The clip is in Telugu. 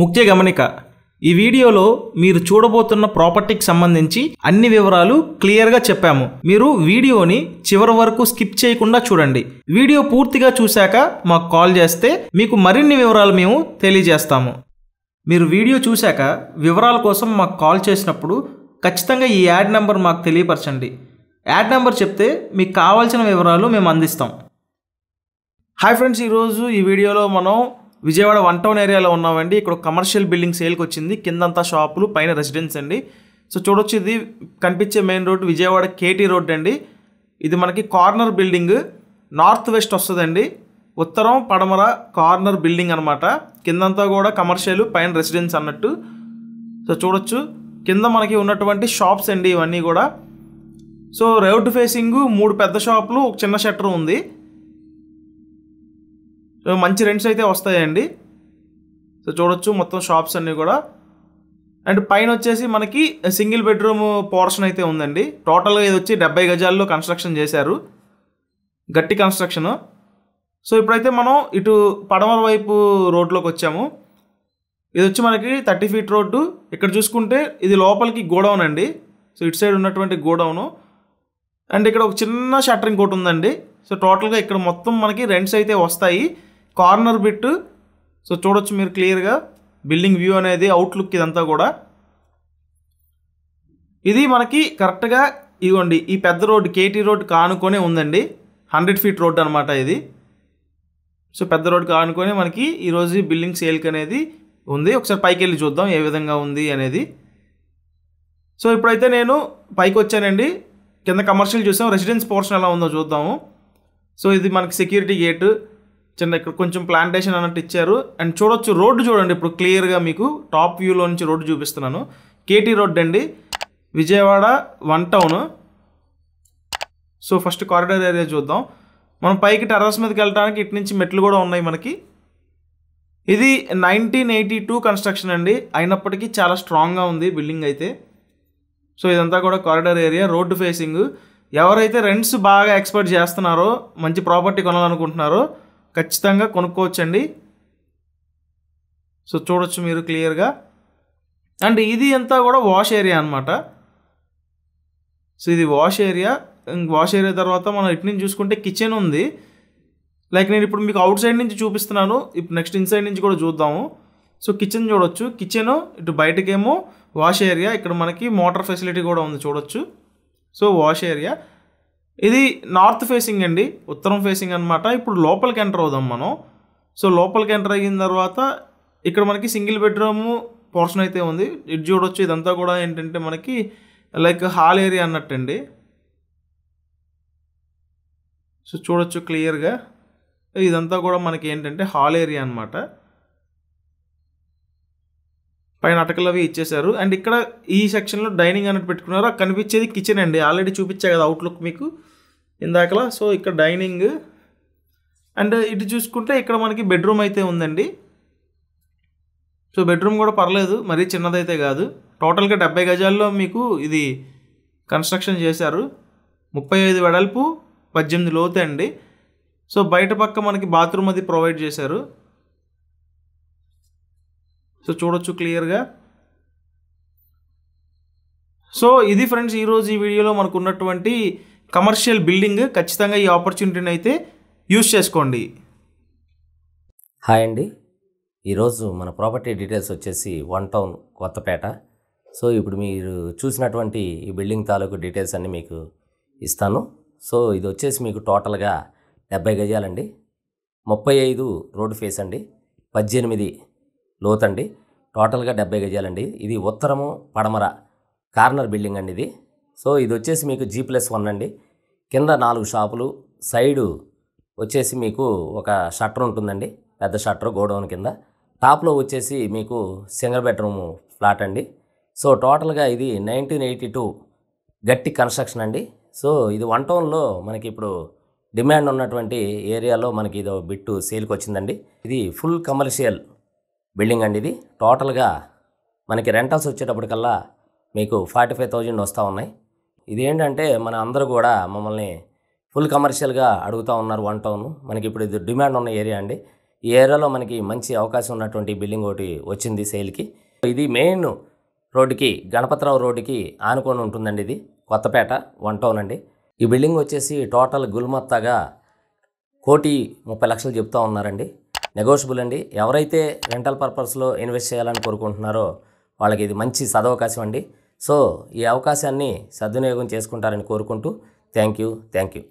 ముఖ్య గమనిక ఈ వీడియోలో మీరు చూడబోతున్న ప్రాపర్టీకి సంబంధించి అన్ని వివరాలు క్లియర్గా చెప్పాము మీరు వీడియోని చివరి వరకు స్కిప్ చేయకుండా చూడండి వీడియో పూర్తిగా చూశాక మాకు కాల్ చేస్తే మీకు మరిన్ని వివరాలు మేము తెలియజేస్తాము మీరు వీడియో చూశాక వివరాల కోసం మాకు కాల్ చేసినప్పుడు ఖచ్చితంగా ఈ యాడ్ నెంబర్ మాకు తెలియపరచండి యాడ్ నెంబర్ చెప్తే మీకు కావాల్సిన వివరాలు మేము అందిస్తాం హాయ్ ఫ్రెండ్స్ ఈరోజు ఈ వీడియోలో మనం విజయవాడ వన్ టౌన్ ఏరియాలో ఉన్నామండి ఇక్కడ కమర్షియల్ బిల్డింగ్ సేల్కి వచ్చింది కిందంతా షాపులు పైన రెసిడెన్స్ అండి సో చూడొచ్చు ఇది కనిపించే main road Vijayawada KT road అండి ఇది మనకి కార్నర్ బిల్డింగ్ నార్త్ వెస్ట్ వస్తుందండి ఉత్తరం పడమర కార్నర్ బిల్డింగ్ అనమాట కిందంతా కూడా కమర్షియల్ పైన రెసిడెన్స్ అన్నట్టు సో చూడొచ్చు కింద మనకి ఉన్నటువంటి షాప్స్ అండి ఇవన్నీ కూడా సో రోడ్డు ఫేసింగ్ మూడు పెద్ద షాపులు ఒక చిన్న షట్టర్ ఉంది సో మంచి రెంట్స్ అయితే వస్తాయండి సో చూడొచ్చు మొత్తం షాప్స్ అన్నీ కూడా అండ్ పైన వచ్చేసి మనకి సింగిల్ బెడ్రూమ్ పోర్షన్ అయితే ఉందండి టోటల్గా ఇది వచ్చి డెబ్బై గజాల్లో కన్స్ట్రక్షన్ చేశారు గట్టి కన్స్ట్రక్షన్ సో ఇప్పుడైతే మనం ఇటు పడమర వైపు రోడ్లోకి వచ్చాము ఇది వచ్చి మనకి థర్టీ ఫీట్ రోడ్డు ఇక్కడ చూసుకుంటే ఇది లోపలికి గోడౌన్ అండి సో ఇటు సైడ్ ఉన్నటువంటి గోడౌను అండ్ ఇక్కడ ఒక చిన్న షట్టరింగ్ ఒకటి ఉందండి సో టోటల్గా ఇక్కడ మొత్తం మనకి రెంట్స్ అయితే వస్తాయి కార్నర్ బిట్ సో చూడొచ్చు మీరు క్లియర్గా బిల్డింగ్ వ్యూ అనేది అవుట్లుక్ ఇదంతా కూడా ఇది మనకి కరెక్ట్గా ఇదిగోండి ఈ పెద్ద రోడ్డు కేటీ రోడ్ కానుకొనే ఉందండి హండ్రెడ్ ఫీట్ రోడ్ అనమాట ఇది సో పెద్ద రోడ్ కానుకొని మనకి ఈరోజు బిల్డింగ్ సేల్కి అనేది ఉంది ఒకసారి పైకి వెళ్ళి చూద్దాం ఏ విధంగా ఉంది అనేది సో ఇప్పుడైతే నేను పైకి వచ్చానండి కింద కమర్షియల్ చూసాం రెసిడెన్స్ పోర్షన్ ఎలా ఉందో చూద్దాము సో ఇది మనకి సెక్యూరిటీ గేటు చిన్న ఇక్కడ కొంచెం ప్లాంటేషన్ అన్నట్టు ఇచ్చారు అండ్ చూడొచ్చు రోడ్డు చూడండి ఇప్పుడు క్లియర్గా మీకు టాప్ వ్యూలో నుంచి రోడ్డు చూపిస్తున్నాను కేటీ రోడ్ అండి Vijayawada one town so first corridor area చూద్దాం మనం పైకి టెర్రస్ మీదకి వెళ్ళడానికి ఇటు నుంచి మెట్లు కూడా ఉన్నాయి మనకి ఇది నైన్టీన్ ఎయిటీ టూ కన్స్ట్రక్షన్ అండి అయినప్పటికీ చాలా స్ట్రాంగ్గా ఉంది బిల్డింగ్ అయితే సో ఇదంతా కూడా కారిడార్ ఏరియా రోడ్డు ఫేసింగ్ ఎవరైతే రెంట్స్ బాగా ఎక్స్పెక్ట్ చేస్తున్నారో మంచి ప్రాపర్టీ కొనాలనుకుంటున్నారో ఖచ్చితంగా కొనుక్కోవచ్చండి సో చూడొచ్చు మీరు క్లియర్గా అండ్ ఇది అంతా కూడా వాష్ ఏరియా అనమాట సో ఇది వాష్ ఏరియా వాష్ ఏరియా తర్వాత మనం ఇటు నుంచి చూసుకుంటే కిచెన్ ఉంది లైక్ నేను ఇప్పుడు మీకు అవుట్ సైడ్ నుంచి చూపిస్తున్నాను ఇప్పుడు నెక్స్ట్ ఇన్సైడ్ నుంచి కూడా చూద్దాము సో కిచెన్ చూడొచ్చు కిచెన్ ఇటు బయటకేమో వాష్ ఏరియా ఇక్కడ మనకి మోటార్ ఫెసిలిటీ కూడా ఉంది చూడొచ్చు సో వాష్ ఏరియా ఇది నార్త్ ఫేసింగ్ అండి ఉత్తరం ఫేసింగ్ అనమాట ఇప్పుడు లోపలికి ఎంటర్ అవుదాం మనం సో లోపలికి ఎంటర్ అయిన తర్వాత ఇక్కడ మనకి సింగిల్ బెడ్రూమ్ పోర్షన్ అయితే ఉంది ఇటు చూడొచ్చు ఇదంతా కూడా ఏంటంటే మనకి లైక్ హాల్ ఏరియా అన్నట్టండి సో చూడొచ్చు క్లియర్గా ఇదంతా కూడా మనకి ఏంటంటే హాల్ ఏరియా అనమాట పైన అటకలు అవి ఇచ్చేశారు అండ్ ఇక్కడ ఈ సెక్షన్లో డైనింగ్ అన్నట్టు పెట్టుకున్నారు కనిపించేది కిచెన్ అండి ఆల్రెడీ చూపించా కదా అవుట్లుక్ మీకు ఇందాకలా సో ఇక్కడ డైనింగ్ అండ్ ఇటు చూసుకుంటే ఇక్కడ మనకి బెడ్రూమ్ అయితే ఉందండి సో బెడ్రూమ్ కూడా పర్లేదు మరీ చిన్నదైతే కాదు టోటల్గా డెబ్బై గజాల్లో మీకు ఇది కన్స్ట్రక్షన్ చేశారు ముప్పై ఐదు వెడల్పు పద్దెనిమిది లోతే అండి సో బయట పక్క మనకి బాత్రూమ్ అది ప్రొవైడ్ చేశారు సో చూడొచ్చు క్లియర్గా సో ఇది ఫ్రెండ్స్ ఈరోజు ఈ వీడియోలో మనకు ఉన్నటువంటి కమర్షియల్ బిల్డింగ్ ఖచ్చితంగా ఈ ఆపర్చునిటీని అయితే యూజ్ చేసుకోండి హాయ్ అండి ఈరోజు మన ప్రాపర్టీ డీటెయిల్స్ వచ్చేసి వన్ టౌన్ కొత్తపేట సో ఇప్పుడు మీరు చూసినటువంటి ఈ బిల్డింగ్ తాలూకు డీటెయిల్స్ అన్నీ మీకు ఇస్తాను సో ఇది వచ్చేసి మీకు టోటల్గా డెబ్బై గజాలండి ముప్పై ఐదు రోడ్డు ఫేస్ అండి పద్దెనిమిది లోతండి టోటల్గా డెబ్బై గజాలండి ఇది ఉత్తరము పడమర కార్నర్ బిల్డింగ్ అండి ఇది సో ఇది వచ్చేసి మీకు జీ ప్లస్ వన్ అండి కింద నాలుగు షాపులు సైడు వచ్చేసి మీకు ఒక షట్టర్ ఉంటుందండి పెద్ద షట్టర్ గోడౌన్ కింద టాప్లో వచ్చేసి మీకు సింగిల్ బెడ్రూమ్ ఫ్లాట్ అండి సో టోటల్గా ఇది నైన్టీన్ ఎయిటీ టూ గట్టి కన్స్ట్రక్షన్ అండి సో ఇది వన్ టౌన్లో మనకి ఇప్పుడు డిమాండ్ ఉన్నటువంటి ఏరియాలో మనకి ఇది బిట్టు సేల్కి వచ్చిందండి ఇది ఫుల్ కమర్షియల్ బిల్డింగ్ అండి ఇది టోటల్గా మనకి రెంటల్స్ వచ్చేటప్పటికల్లా మీకు ఫార్టీ ఫైవ్ థౌజండ్ వస్తూ ఉన్నాయి ఇదేంటంటే మన అందరూ కూడా మమ్మల్ని ఫుల్ కమర్షియల్గా అడుగుతూ ఉన్నారు వన్ టౌన్ మనకి ఇప్పుడు ఇది డిమాండ్ ఉన్న ఏరియా అండి ఈ ఏరియాలో మనకి మంచి అవకాశం ఉన్నటువంటి బిల్డింగ్ ఒకటి వచ్చింది సేల్కి ఇది మెయిన్ రోడ్డుకి గణపతిరావు రోడ్డుకి ఆనుకొని ఉంటుందండి ఇది కొత్తపేట వన్ టౌన్ అండి ఈ బిల్డింగ్ వచ్చేసి టోటల్ గుల్మత్తాగా కోటి ముప్పై లక్షలు చెప్తా ఉన్నారండి నెగోషియబుల్ అండి ఎవరైతే రెంటల్ పర్పస్లో ఇన్వెస్ట్ చేయాలని కోరుకుంటున్నారో వాళ్ళకి ఇది మంచి సదవకాశం అండి సో ఈ అవకాశాన్ని సద్వినియోగం చేసుకుంటారని కోరుకుంటూ థ్యాంక్ యూ థ్యాంక్ యూ